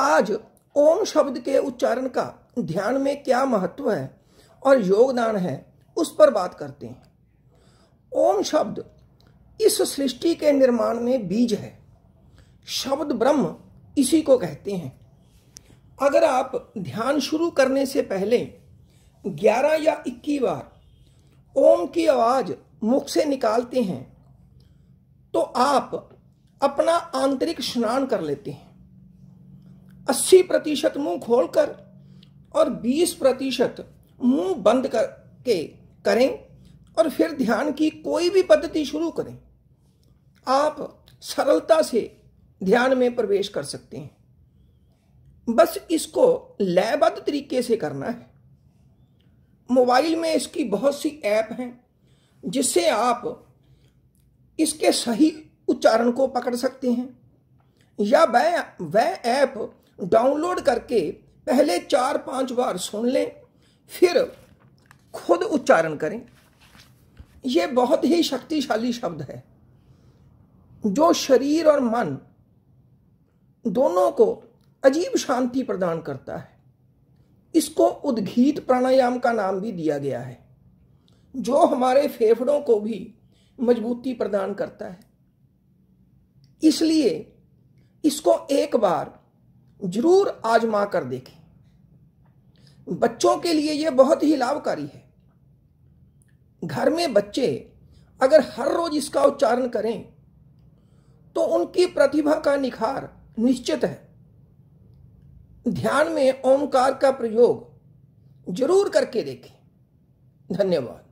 आज ओम शब्द के उच्चारण का ध्यान में क्या महत्व है और योगदान है उस पर बात करते हैं ओम शब्द इस सृष्टि के निर्माण में बीज है शब्द ब्रह्म इसी को कहते हैं अगर आप ध्यान शुरू करने से पहले 11 या 21 बार ओम की आवाज मुख से निकालते हैं तो आप अपना आंतरिक स्नान कर लेते हैं अस्सी प्रतिशत मुंह खोलकर और बीस प्रतिशत मुंह बंद करके करें और फिर ध्यान की कोई भी पद्धति शुरू करें आप सरलता से ध्यान में प्रवेश कर सकते हैं बस इसको लयबद्ध तरीके से करना है मोबाइल में इसकी बहुत सी ऐप हैं जिससे आप इसके सही उच्चारण को पकड़ सकते हैं या वह वह ऐप डाउनलोड करके पहले चार पांच बार सुन लें फिर खुद उच्चारण करें यह बहुत ही शक्तिशाली शब्द है जो शरीर और मन दोनों को अजीब शांति प्रदान करता है इसको उद्घीत प्राणायाम का नाम भी दिया गया है जो हमारे फेफड़ों को भी मजबूती प्रदान करता है इसलिए इसको एक बार जरूर आजमा कर देखें बच्चों के लिए यह बहुत ही लाभकारी है घर में बच्चे अगर हर रोज इसका उच्चारण करें तो उनकी प्रतिभा का निखार निश्चित है ध्यान में ओमकार का प्रयोग जरूर करके देखें धन्यवाद